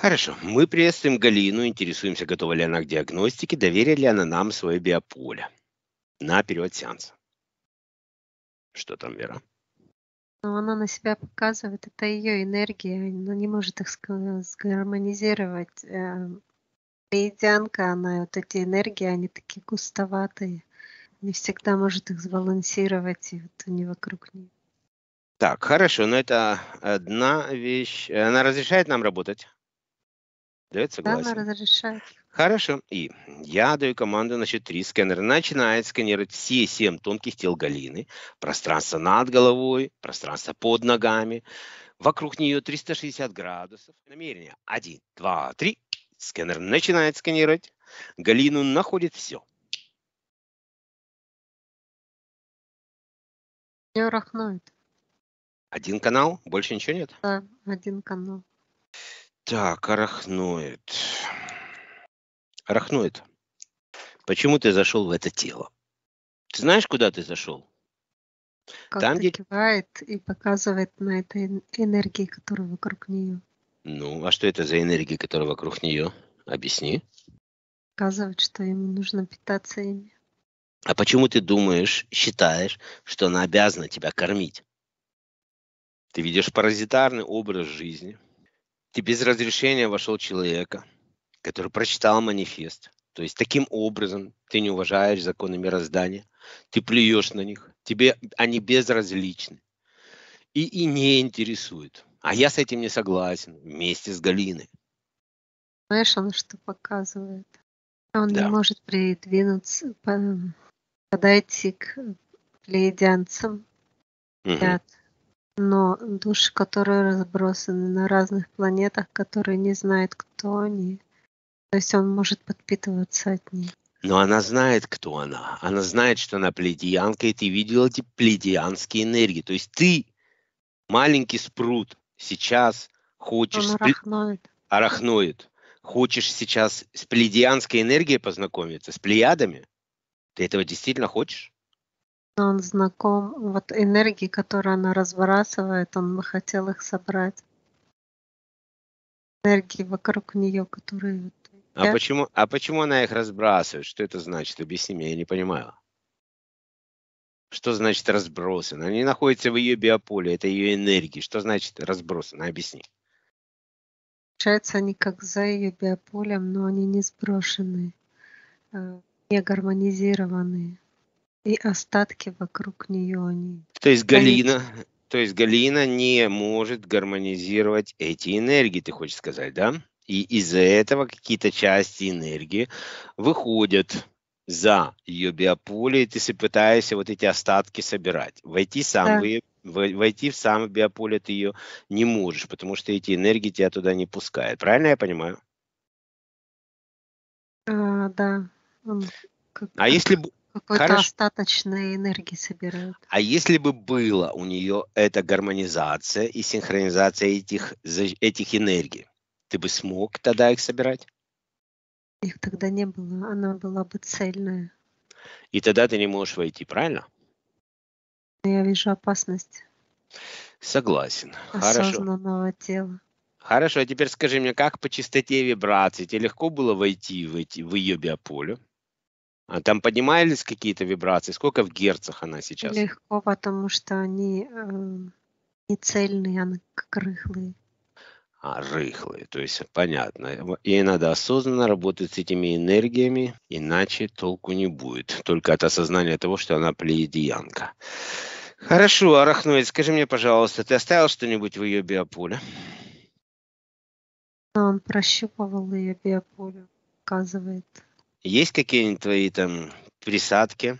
Хорошо. Мы приветствуем Галину, интересуемся, готова ли она к диагностике, доверит ли она нам свое биополе на период сеанса. Что там, Вера? Но ну, она на себя показывает, это ее энергия, она не может их сгармонизировать. Медианка, э, она вот эти энергии, они такие густоватые, не всегда может их сбалансировать, и вот они вокруг нее. Так, хорошо, но это одна вещь. Она разрешает нам работать? Да, это согласен. Да, разрешает. Хорошо. И я даю команду на три. сканера. начинает сканировать все семь тонких тел Галины. Пространство над головой, пространство под ногами. Вокруг нее 360 градусов. Намерение. Один, два, три. Сканер начинает сканировать. Галину находит все. Все рахнует. Один канал? Больше ничего нет? Да, один канал. Так, арахноид. Арахноид. Почему ты зашел в это тело? Ты знаешь, куда ты зашел? Как Там, где... кивает и показывает на этой энергии, которая вокруг нее. Ну, а что это за энергии, которая вокруг нее? Объясни. Показывает, что ему нужно питаться ими. А почему ты думаешь, считаешь, что она обязана тебя кормить? Ты видишь паразитарный образ жизни – ты без разрешения вошел человека, который прочитал манифест. То есть таким образом ты не уважаешь законы мироздания, ты плюешь на них, тебе они безразличны и, и не интересуют. А я с этим не согласен, вместе с Галиной. Знаешь, он что показывает? Он да. не может придвинуться, подойти к плеядянцам. Угу но души, которые разбросаны на разных планетах, которые не знают, кто они. То есть он может подпитываться от них. Но она знает, кто она. Она знает, что она пледианка. и ты видел эти пледианские энергии. То есть ты, маленький спрут, сейчас хочешь... Он арахноид. Арахноид. Хочешь сейчас с пледианской энергией познакомиться, с плеядами? Ты этого действительно хочешь? он знаком, вот энергии, которые она разбрасывает, он бы хотел их собрать. Энергии вокруг нее, которые... А, я... почему, а почему она их разбрасывает? Что это значит? Объясни мне, я не понимаю. Что значит разбросано? Они находятся в ее биополе, это ее энергии. Что значит разбросано? Объясни. Получается, они как за ее биополем, но они не сброшены, э, не гармонизированные. И остатки вокруг нее они. То есть Галина, то есть Галина не может гармонизировать эти энергии, ты хочешь сказать, да? И из-за этого какие-то части энергии выходят за ее биополе, и ты пытаешься вот эти остатки собирать. Войти сам да. войти в сам биополе ты ее не можешь, потому что эти энергии тебя туда не пускают. Правильно я понимаю? А, да. А если, какой-то Хорошо. остаточной энергии собирают. А если бы было у нее эта гармонизация и синхронизация этих, этих энергий, ты бы смог тогда их собирать? Их тогда не было, она была бы цельная. И тогда ты не можешь войти, правильно? Я вижу опасность. Согласен. Осознанного Хорошо. тела. Хорошо, а теперь скажи мне, как по частоте вибрации тебе легко было войти в, эти, в ее биополю? А там поднимались какие-то вибрации? Сколько в герцах она сейчас? Легко, потому что они э, не цельные, они а как рыхлые. А, рыхлые, то есть понятно. Ей надо осознанно работать с этими энергиями, иначе толку не будет. Только от осознания того, что она плеядиянка. Хорошо, Арахноид, скажи мне, пожалуйста, ты оставил что-нибудь в ее биополе? Он прощупывал ее биополе, показывает есть какие-нибудь твои там присадки,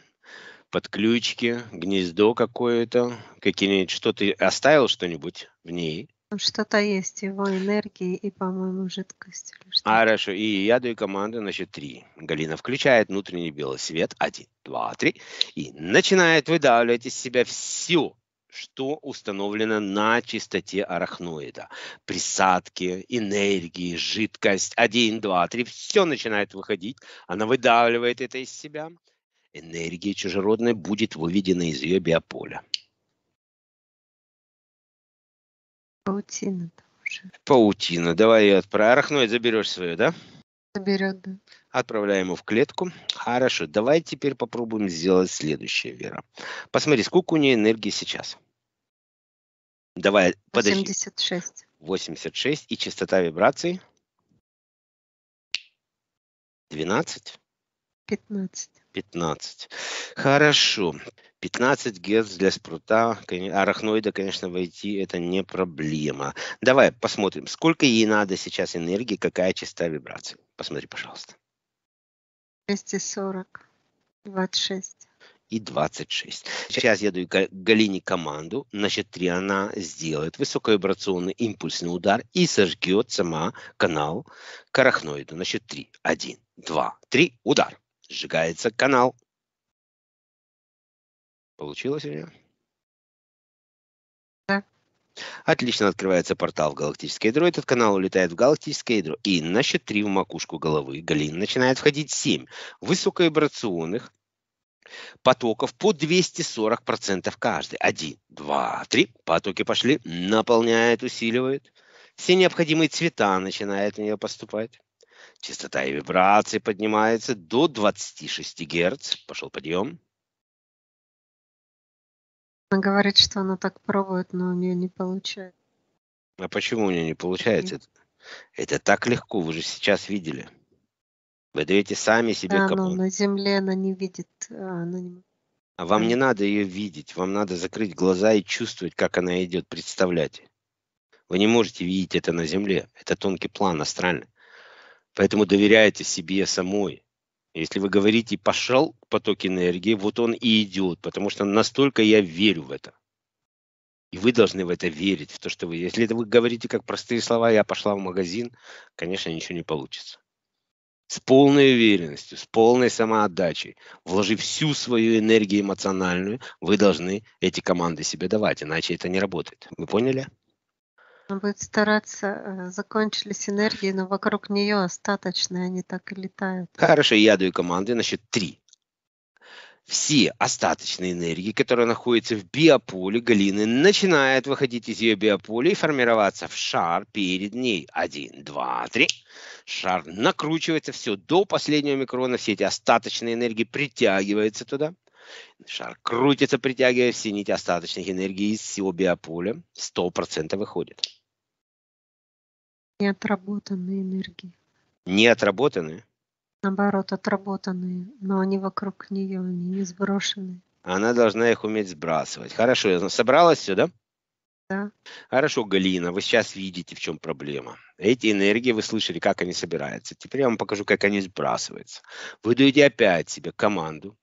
подключки, гнездо какое-то, какие-нибудь, что ты оставил что-нибудь в ней? Что-то есть, его энергии и, по-моему, жидкость. А, хорошо. И я даю команду, значит, три. Галина включает внутренний белый свет. Один, два, три. И начинает выдавливать из себя всю что установлено на чистоте арахноида. Присадки, энергии, жидкость, 1, 2, 3, все начинает выходить, она выдавливает это из себя. Энергия чужеродная будет выведена из ее биополя. Паутина тоже. Паутина, давай я отправим. Арахноид заберешь свою, да? Да. Заберет, да. Отправляем его в клетку. Хорошо, давай теперь попробуем сделать следующее, Вера. Посмотри, сколько у нее энергии сейчас. Давай, подожди. 86. 86. И частота вибраций? 12? 15. 15. Хорошо. 15 Гц для спрута, арахноида, конечно, войти это не проблема. Давай посмотрим, сколько ей надо сейчас энергии, какая частота вибрации. Посмотри, пожалуйста. 240, 26 и 26. Сейчас я даю Галине команду, значит, счет 3 она сделает высоковибрационный импульсный удар и сожгет сама канал к арахноиду. На счет 3. 1, 2, 3. Удар. Сжигается канал. Получилось у нее? Да. Отлично открывается портал в галактическое ядро. Этот канал улетает в галактическое ядро. И на счет 3 в макушку головы Галин начинает входить 7 высоковибрационных потоков по 240% каждый. Один, два, три. Потоки пошли, наполняет, усиливает. Все необходимые цвета начинают у нее поступать. Частота и вибрации поднимается до 26 Гц. Пошел подъем. Она говорит, что она так пробует, но у нее не получается. А почему у нее не получается? Это, это так легко, вы же сейчас видели. Вы даете сами себе да, капон. но на земле она не видит. Э, она не... А вам не э. надо ее видеть, вам надо закрыть глаза и чувствовать, как она идет, представлять. Вы не можете видеть это на земле, это тонкий план астральный. Поэтому доверяйте себе самой, если вы говорите «пошел поток энергии», вот он и идет, потому что настолько я верю в это. И вы должны в это верить, в то, что вы... Если это вы говорите как простые слова «я пошла в магазин», конечно, ничего не получится. С полной уверенностью, с полной самоотдачей, вложив всю свою энергию эмоциональную, вы должны эти команды себе давать, иначе это не работает. Вы поняли? Она будет стараться, э, закончились энергии, но вокруг нее остаточные, они так и летают. Хорошо, я даю команды значит три. Все остаточные энергии, которые находятся в биополе Галины, начинают выходить из ее биополя и формироваться в шар перед ней. Один, два, три. Шар накручивается все до последнего микрона, все эти остаточные энергии притягиваются туда. Шар крутится, притягивая все нити остаточных энергий из всего биополя. Сто процентов выходит. Неотработанные энергии. Неотработанные? Наоборот, отработанные, но они вокруг нее, они не сброшены. Она должна их уметь сбрасывать. Хорошо, собралась все, да? Да. Хорошо, Галина, вы сейчас видите, в чем проблема. Эти энергии вы слышали, как они собираются. Теперь я вам покажу, как они сбрасываются. Вы даете опять себе команду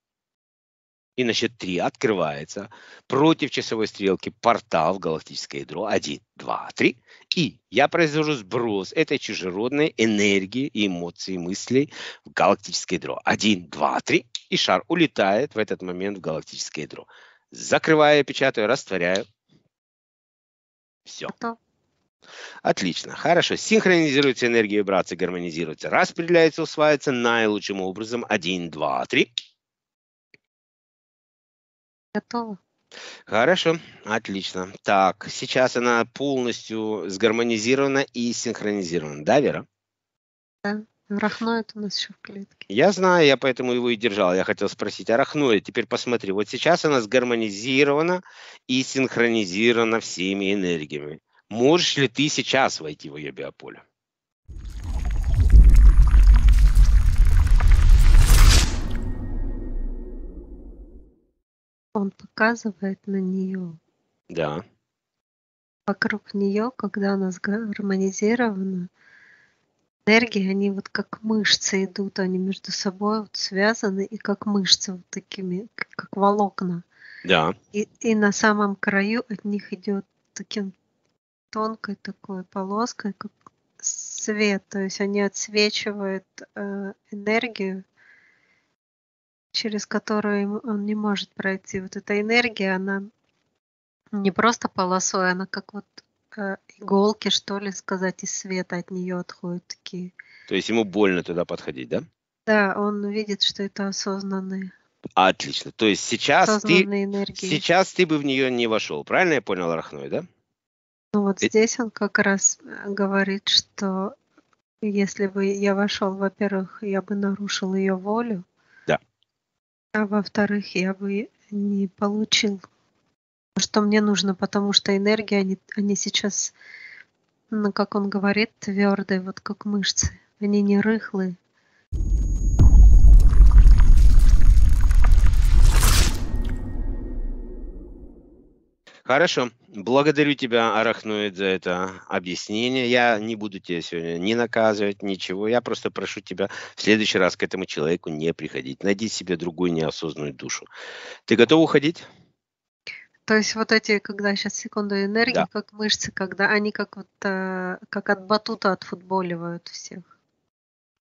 и на счет 3 открывается против часовой стрелки портал в галактическое ядро один два три И я произвожу сброс этой чужеродной энергии эмоций, мыслей в галактическое ядро один два три И шар улетает в этот момент в галактическое ядро. Закрываю, печатаю, растворяю. Все. Отлично, хорошо. Синхронизируется энергия вибрации, гармонизируется, распределяется, усваивается наилучшим образом один два три Готово. Хорошо, отлично. Так, сейчас она полностью сгармонизирована и синхронизирована, да, Вера? Да. Рахноид у нас еще в клетке. Я знаю, я поэтому его и держал. Я хотел спросить о а рахноиде. Теперь посмотри, вот сейчас она сгармонизирована и синхронизирована всеми энергиями. Можешь ли ты сейчас войти в ее биополе? Он показывает на нее. Да. Вокруг нее, когда она гармонизирована, энергии, они вот как мышцы идут, они между собой вот связаны и как мышцы вот такими, как волокна. Да. И, и на самом краю от них идет таким тонкой такой полоской, как свет, то есть они отсвечивают э, энергию через которую он не может пройти. Вот эта энергия, она не просто полосой, она как вот э, иголки, что ли, сказать, из света от нее отходят такие. То есть ему больно туда подходить, да? Да, он видит, что это осознанные. Отлично. То есть сейчас ты, сейчас ты бы в нее не вошел, правильно я понял, Рахной, да? Ну вот Ведь... Э здесь он как раз э, говорит, что если бы я вошел, во-первых, я бы нарушил ее волю, а во-вторых, я бы не получил, что мне нужно, потому что энергия, они, они сейчас, ну, как он говорит, твердые, вот как мышцы. Они не рыхлые. Хорошо. Благодарю тебя, Арахноид, за это объяснение. Я не буду тебя сегодня не наказывать, ничего. Я просто прошу тебя в следующий раз к этому человеку не приходить. Найди себе другую неосознанную душу. Ты готов уходить? То есть вот эти, когда сейчас секунду энергии, да. как мышцы, когда они как вот э, как от батута отфутболивают всех.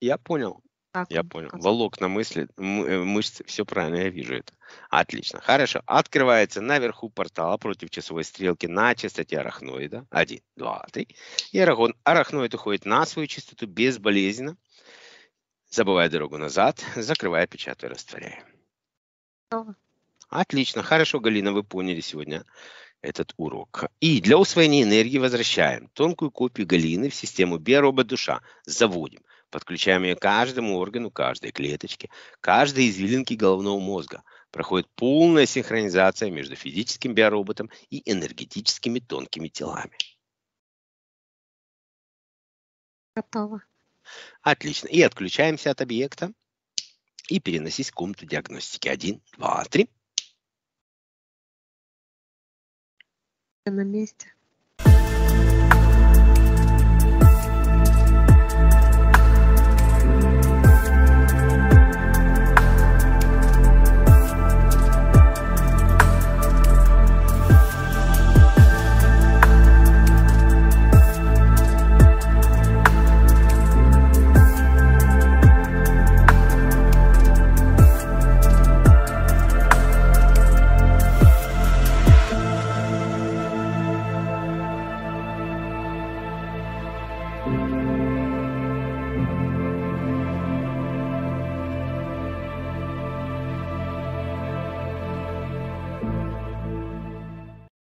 Я понял. Так, я понял. Волокна мысли, э, мышцы, все правильно, я вижу это. Отлично, хорошо. Открывается наверху портала против часовой стрелки на частоте арахноида. Один, два, три. И арагон, арахноид уходит на свою частоту безболезненно, забывая дорогу назад, закрывая, печатая, растворяя. Отлично, хорошо, Галина, вы поняли сегодня этот урок. И для усвоения энергии возвращаем тонкую копию Галины в систему биоробот-душа. Заводим. Подключаем ее каждому органу, каждой клеточке, каждой извилинке головного мозга. Проходит полная синхронизация между физическим биороботом и энергетическими тонкими телами. Готово. Отлично. И отключаемся от объекта. И переносись в комнату диагностики. Один, два, три. На месте.